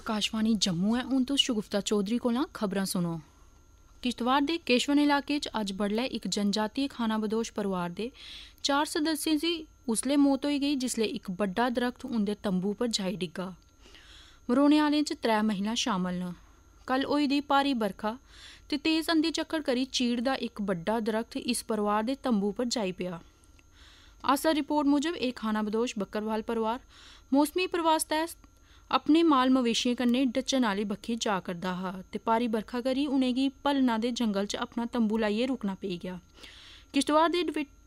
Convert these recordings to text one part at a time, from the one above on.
ਆਕਾਸ਼ਵਾਣੀ ਜੰਮੂ ਹੈ ਹੁਣ ਤੋਂ ਸ਼ੁਗਫਤਾ ਚੌਧਰੀ ਕੋਲੋਂ ਖਬਰਾਂ ਸੁਣੋ ਕਿਸ਼ਤਵਾੜ ਦੇ ਕੇਸ਼ਵਨ ਇਲਾਕੇ 'ਚ ਅੱਜ ਬੜਲੇ ਇੱਕ ਜਨਜਾਤੀ ਖਾਨਾਬਦੋਸ਼ ਪਰਿਵਾਰ ਦੇ ਚਾਰ ਸਦੱਸੀ ਦੀ ਉਸਲੇ ਮੌਤ ਹੋਈ ਗਈ ਜਿਸਲੇ ਇੱਕ ਵੱਡਾ ਦਰਖਤ ਉਹਦੇ ਤੰਬੂ ਪਰ ਜਾਈ ਡਿੱਗਾ ਮਰੋਣੇ ਵਾਲੇ 'ਚ ਤਰੇ ਮਹਿਲਾ ਸ਼ਾਮਲ ਨ ਕੱਲ ਹੋਈ ਦੀ ਪਾਰੀ ਬਰਖਾ ਤੇ ਤੇਜ਼ ਅੰਧੀ ਚੱਕਰ ਕਰੀ ਚੀੜ ਦਾ ਇੱਕ ਵੱਡਾ ਦਰਖਤ ਇਸ ਪਰਿਵਾਰ ਦੇ ਤੰਬੂ ਪਰ ਜਾਈ ਪਿਆ ਆਸਾ ਰਿਪੋਰਟ ਮੁਜਬ ਇਹ ਖਾਨਾਬਦੋਸ਼ ਬੱਕਰਵਾਲ ਪਰਿਵਾਰ ਮੌਸਮੀ ਪ੍ਰਵਾਸ ਤੈਸ ਆਪਣੇ ਮਾਲ ਮਵੇਸ਼ੀਆਂ ਕੰਨੇ ਡੱਚਣ ਵਾਲੀ ਬੱਖੀ ਜਾ ਕਰਦਾ ਹਾ ਤੇ ਪਾਰੀ ਵਰਖਾ ਕਰੀ ਉਹਨੇ ਕੀ ਪਲਨਾ ਦੇ ਜੰਗਲ ਚ ਆਪਣਾ ਤੰਬੂ ਲਾਈਏ ਰੁਕਣਾ ਪਈ ਗਿਆ ਕਿਸ਼ਤਵਾਰ ਦੇ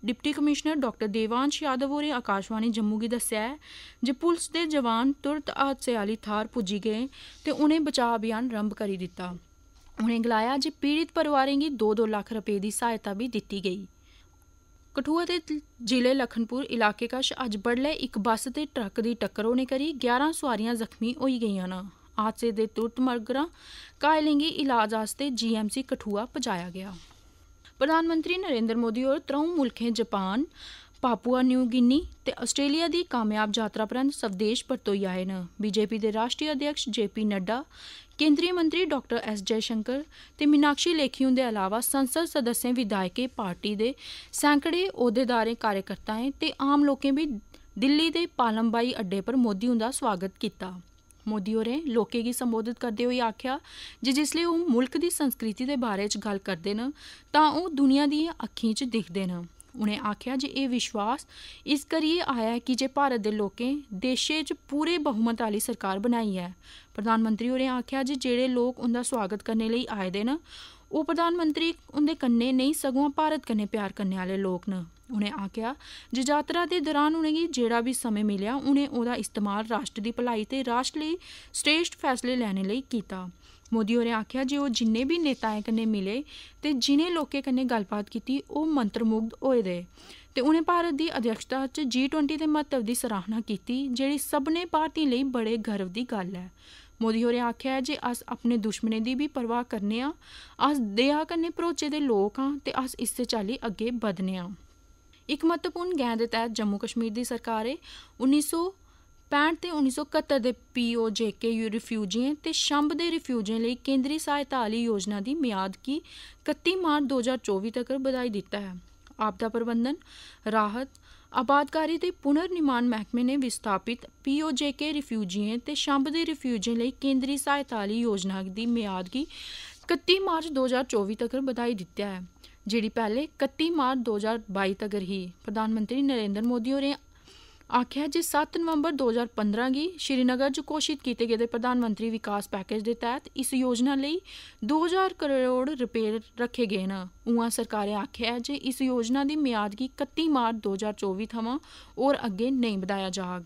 deputy commissioner doctor Devansh Yadav ਹੋਰੇ ਆਕਾਸ਼ਵਾਣੀ ਜੰਮੂ ਕੀ ਦੱਸਿਆ ਜੇ ਪੁਲਿਸ ਦੇ ਜਵਾਨ ਤੁਰਤ ਹਾਦਸੇ ਵਾਲੀ ਥਾਰ ਪੁੱਜੀ ਗਏ ਤੇ ਉਹਨੇ ਬਚਾਅ ਅਭਿਆਨ ਰੰਭ ਕਰੀ ਦਿੱਤਾ ਉਹਨੇ ਗਲਾਇਆ ਜੇ ਪੀੜਿਤ ਪਰਿਵਾਰਾਂ ਨੂੰ 2-2 ਲੱਖ ਰੁਪਏ ਦੀ ਸਹਾਇਤਾ ਵੀ ਦਿੱਤੀ ਗਈ ਕਠੂਆ ਦੇ ਜ਼ਿਲ੍ਹੇ ਲਖਨਪੁਰ ਇਲਾਕੇ ਕਾਸ਼ ਅੱਜ ਬੜਲੇ ਇੱਕ ਬੱਸ ਤੇ ਟਰੱਕ ਦੀ ਟੱਕਰ ਹੋਣੇ ਕਰੀ 11 ਸਵਾਰੀਆਂ ਜ਼ਖਮੀ ਹੋਈ ਗਈਆਂ ਨਾ ਆਚੇ ਦੇ ਟੁੱਟ ਮਰਗਰਾ ਕਾਇਲਿੰਗੀ ਇਲਾਜ ਵਾਸਤੇ ਜੀਐਮਸੀ ਕਠੂਆ ਪਹੁੰਚਾਇਆ ਗਿਆ ਪ੍ਰਧਾਨ ਮੰਤਰੀ ਨਰਿੰਦਰ ਮੋਦੀ ਔਰ ਤਰਉ ਮੁਲਕੇ ਹੈ ਜਾਪਾਨ ਪਾਪੂਆ ਨਿਊ ਗਿਨੀ ਤੇ ਆਸਟ੍ਰੇਲੀਆ ਦੀ ਕਾਮਯਾਬ ਯਾਤਰਾ ਪ੍ਰੰਤ ਸਵਦੇਸ਼ ਪਰਤੋਈ ਆਏ ਨੇ ਬੀਜੇਪੀ ਦੇ ਰਾਸ਼ਟਰੀ ਅਧਿਕਸ਼ ਜੇਪੀ ਨੱਡਾ ਕੇਂਦਰੀ ਮੰਤਰੀ ਡਾਕਟਰ ਐਸ ਜੈ ਸ਼ੰਕਰ ਤੇ ਮਿਨਾਕਸ਼ੀ ਲੇਖੀ ਹੁੰਦੇ ਇਲਾਵਾ ਸੰਸਦ ਸਦੱਸੇ ਵਿਧਾਇਕੇ ਪਾਰਟੀ ਦੇ ਸੈਂਕੜੇ ਅਹੁਦੇਦਾਰੇ ਕਾਰਜਕਰਤਾਏ ਤੇ ਆਮ ਲੋਕੇ ਵੀ ਦਿੱਲੀ ਦੇ ਪਾਲਮਬਾਈ ਅੱਡੇ ਪਰ ਮੋਦੀ ਹੁੰਦਾ ਸਵਾਗਤ ਕੀਤਾ ਮੋਦੀ ਹੋਰੇ ਲੋਕੇ ਕੀ ਸੰਬੋਧਿਤ ਕਰਦੇ ਹੋਏ ਆਖਿਆ ਜੇ ਜਿਸ ਲਈ ਉਹ ਮੁਲਕ ਦੀ ਸੰਸਕ੍ਰਿਤੀ ਦੇ ਬਾਰੇ ਚ ਗੱਲ ਕਰਦੇ ਨੇ ਤਾਂ ਉਹ ਦੁਨੀਆ ਦੀ ਅੱਖੀਂ ਚ ਦਿਖਦੇ ਨੇ ਉਨੇ ਆਖਿਆ ਜੇ ਇਹ ਵਿਸ਼ਵਾਸ ਇਸ ਕਰੀਏ ਆਇਆ ਕਿ ਜੇ ਭਾਰਤ ਦੇ ਲੋਕਾਂ ਦੇਸ਼ੇ 'ਚ ਪੂਰੇ ਬਹੁਮਤ ਵਾਲੀ ਸਰਕਾਰ ਬਣਾਈ ਹੈ ਪ੍ਰਧਾਨ ਮੰਤਰੀ ਹੋਰੇ ਆਖਿਆ ਜੇ ਜਿਹੜੇ ਲੋਕ ਉਹਦਾ ਸਵਾਗਤ ਕਰਨ ਲਈ ਆਏ ਦੇ ਨਾ ਉਹ ਪ੍ਰਧਾਨ ਮੰਤਰੀ ਉਹਦੇ ਕੰਨੇ ਨਹੀਂ ਸਗੋਂ ਭਾਰਤ ਕੰਨੇ ਪਿਆਰ ਕਰਨ ਵਾਲੇ ਲੋਕ ਨੇ ਉਹਨੇ ਆਖਿਆ ਜੇ ਯਾਤਰਾ ਦੇ ਦੌਰਾਨ ਉਹਨੇ ਜਿਹੜਾ ਵੀ ਸਮੇਂ ਮਿਲਿਆ ਉਹਨੇ ਉਹਦਾ ਇਸਤੇਮਾਲ ਰਾਸ਼ਟਰ ਦੀ ਭਲਾਈ ਤੇ ਰਾਸ਼ਟਰ ਲਈ ਸ੍ਰੇਸ਼ਟ ਫੈਸਲੇ ਲੈਣ ਲਈ ਕੀਤਾ ਮੋਦੀ ਹੋਰੇ ਆਖਿਆ ਜੇ ਉਹ ਜਿੰਨੇ ਵੀ ਨੇਤਾਏ ਕਨੇ ਮਿਲੇ ਤੇ ਜਿਨੇ ਲੋਕੇ ਕਨੇ ਗੱਲਬਾਤ ਕੀਤੀ ਉਹ ਮੰਤਰਮੁਗਧ ਹੋਏ ਰਹੇ ਤੇ ਉਹਨੇ ਭਾਰਤ ਦੀ ਅਧਿਕਸ਼ਤਾ ਚ G20 ਦੇ ਮਹੱਤਵ ਦੀ ਸਰਾਹਨਾ ਕੀਤੀ ਜਿਹੜੀ ਸਭ ਨੇ ਭਾਰਤੀ ਲਈ ਬੜੇ ਗਰਵ ਦੀ ਗੱਲ ਹੈ ਮੋਦੀ ਹੋਰੇ ਆਖਿਆ ਜੇ ਅਸ ਆਪਣੇ ਦੁਸ਼ਮਣੇ ਦੀ ਵੀ ਪਰਵਾਹ ਕਰਨੇ ਆ ਅਸ ਦਇਆ ਕਨੇ ਪਰੋਚੇ ਦੇ ਲੋਕ ਆ ਤੇ ਅਸ ਇਸੇ ਚਾਲੀ ਅੱਗੇ ਵਧਨੇ ਆ ਇੱਕ ਮਹੱਤਵਪੂਰਨ ਗੈਂਦ ਤਹਿਤ ਜੰਮੂ ਕਸ਼ਮੀਰ ਦੀ ਸਰਕਾਰੇ 1900 1965 ਤੇ 1971 ਦੇ ਪੀਓਜੇਕੇ ਰਿਫਿਊਜੀਆਂ ਤੇ ਸ਼ੰਭ ਦੇ ਰਿਫਿਊਜੀਆਂ ਲਈ ਕੇਂਦਰੀ ਸਹਾਇਤਾ ਵਾਲੀ ਯੋਜਨਾ ਦੀ ਮਿਆਦ ਕੀ 31 ਮਾਰਚ 2024 ਤੱਕ ਵਧਾਈ ਦਿੱਤਾ ਹੈ ਆਪਦਾ ਪ੍ਰਬੰਧਨ ਰਾਹਤ ਆਬਾਦਕਾਰੀ ਤੇ ਪੁਨਰ ਨਿਰਮਾਣ ਮਹਿਕਮੇ ਨੇ ਵਿਸਥਾਪਿਤ ਪੀਓਜੇਕੇ ਰਿਫਿਊਜੀਆਂ ਤੇ ਸ਼ੰਭ ਦੇ ਰਿਫਿਊਜੀਆਂ ਲਈ ਕੇਂਦਰੀ ਸਹਾਇਤਾ ਵਾਲੀ ਯੋਜਨਾ ਦੀ ਮਿਆਦ ਕੀ 31 ਮਾਰਚ 2024 ਤੱਕ ਵਧਾਈ ਦਿੱਤਾ ਹੈ ਜਿਹੜੀ ਪਹਿਲੇ 31 ਮਾਰਚ 2022 ਤੱਕ ਰਹੀ ਪ੍ਰਧਾਨ ਮੰਤਰੀ ਨਰਿੰਦਰ ਮੋਦੀ ਹੋਰੇ ਆਖਿਆ ਜੇ 7 ਨਵੰਬਰ 2015 ਗੀ ਸ਼੍ਰੀਨਗਰ 'ਚ ਘੋਸ਼ਿਤ ਕੀਤੇ ਗਏ ਪ੍ਰਧਾਨ ਮੰਤਰੀ ਵਿਕਾਸ ਪੈਕੇਜ ਦੇ ਤਹਿਤ ਇਸ ਯੋਜਨਾ ਲਈ 2000 ਕਰੋੜ ਰੁਪਏ ਰੱਖੇ ਗਏ ਨਾ ਉਹਾਂ ਸਰਕਾਰੇ ਆਖਿਆ ਜੇ ਇਸ ਯੋਜਨਾ ਦੀ ਮਿਆਦ ਕੀ 31 ਮਾਰਚ 2024 ਥਮਾ ਔਰ ਅੱਗੇ ਨਹੀਂ ਵਧਾਇਆ ਜਾਗ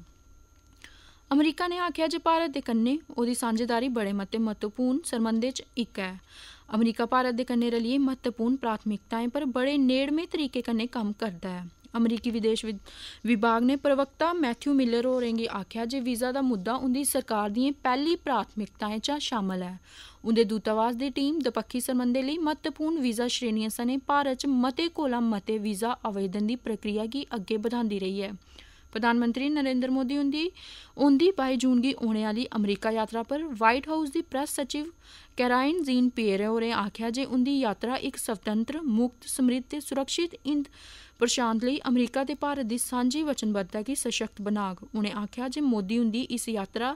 ਅਮਰੀਕਾ ਨੇ ਆਖਿਆ ਜੇ ਭਾਰਤ ਦੇ ਕੰਨੇ ਉਹਦੀ ਸਾਂਝੇਦਾਰੀ ਬੜੇ ਮਤੇ ਮਹੱਤਵਪੂਰਨ ਸਰਮੰਦੇ 'ਚ ਇੱਕ ਹੈ ਅਮਰੀਕਾ ਭਾਰਤ ਦੇ ਕੰਨੇ ਰਲੀਏ ਮਹੱਤਵਪੂਰਨ ਪ੍ਰਾਥਮਿਕਤਾਵਾਂ ਪਰ ਬੜੇ ਨੇੜਮੇ ਤਰੀਕੇ ਕੰਨੇ ਕੰਮ ਕਰਦਾ ਹੈ ਅਮਰੀਕੀ ਵਿਦੇਸ਼ ਵਿਭਾਗ ਨੇ ਪ੍ਰਵਕਤਾ ਮੈਥਿਊ ਮਿਲਰ ਨੇ ਆਖਿਆ ਜੇ ਵੀਜ਼ਾ ਦਾ ਮੁੱਦਾ ਉਹਦੀ ਸਰਕਾਰ ਦੀਆਂ ਪਹਿਲੀ ਪ੍ਰਾਥਮਿਕਤਾਵਾਂ 'ਚ ਸ਼ਾਮਲ ਹੈ ਉਹਦੇ ਦੂਤਾਵਾਸ ਦੀ ਟੀਮ ਦਪੱਖੀ ਦੇ ਲਈ ਮਹੱਤਵਪੂਰਨ ਵੀਜ਼ਾ ਸ਼੍ਰੇਣੀਆਂ ਸਨੇ ਭਾਰਤ 'ਚ ਮਤੇ ਕੋਲਾ ਮਤੇ ਵੀਜ਼ਾ ਆਵੇਦਨ ਦੀ ਪ੍ਰਕਿਰਿਆ ਕੀ ਅੱਗੇ ਵਧਾਉਂਦੀ ਰਹੀ ਹੈ ਪ੍ਰਧਾਨ ਮੰਤਰੀ ਨਰਿੰਦਰ ਮੋਦੀ ਹੁੰਦੀ ਹੁੰਦੀ ਪਾਈ ਜੂਨ ਦੀ ਆਉਣ ਵਾਲੀ ਅਮਰੀਕਾ ਯਾਤਰਾ ਪਰ ਵਾਈਟ ਹਾਊਸ ਦੀ ਪ੍ਰੈਸ ਸਚਿਵ ਕੈਰਾਇਨ ਜ਼ੀਨ ਪੀਅਰ ਹੋਰੇ ਆਖਿਆ ਜੇ ਹੁੰਦੀ ਯਾਤਰਾ ਇੱਕ ਸੁਤੰਤਰ ਮੁਕਤ ਸਮ੍ਰਿੱਧ ਤੇ ਸੁਰੱਖਿਤ ਇੰਦ ਪ੍ਰਸ਼ਾਂਤ ਲਈ ਅਮਰੀਕਾ ਤੇ ਭਾਰਤ ਦੀ ਸਾਂਝੀ ਵਚਨਬੱਧਤਾ ਕੀ ਸਸ਼ਕਤ ਬਣਾਗ ਉਹਨੇ ਆਖਿਆ ਜੇ ਮੋਦੀ ਹੁੰਦੀ ਇਸ ਯਾਤਰਾ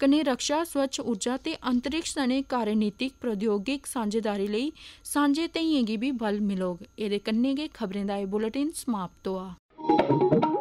ਕਨੇ ਰੱਖਿਆ ਸਵੱਛ ਊਰਜਾ ਤੇ ਅੰਤਰਿਕਸ਼ ਸਣੇ ਕਾਰਨੀਤਿਕ ਪ੍ਰਯੋਗਿਕ ਸਾਂਝੇਦਾਰੀ ਲਈ ਸਾਂਝੇ ਤਈਏਗੀ ਵੀ ਬਲ ਮਿਲੋਗ ਇਹਦੇ ਕੰਨੇਗੇ ਖਬਰਾਂ ਦਾ ਇਹ ਬੁਲੇਟਿਨ ਸਮਾਪਤ ਹੋਆ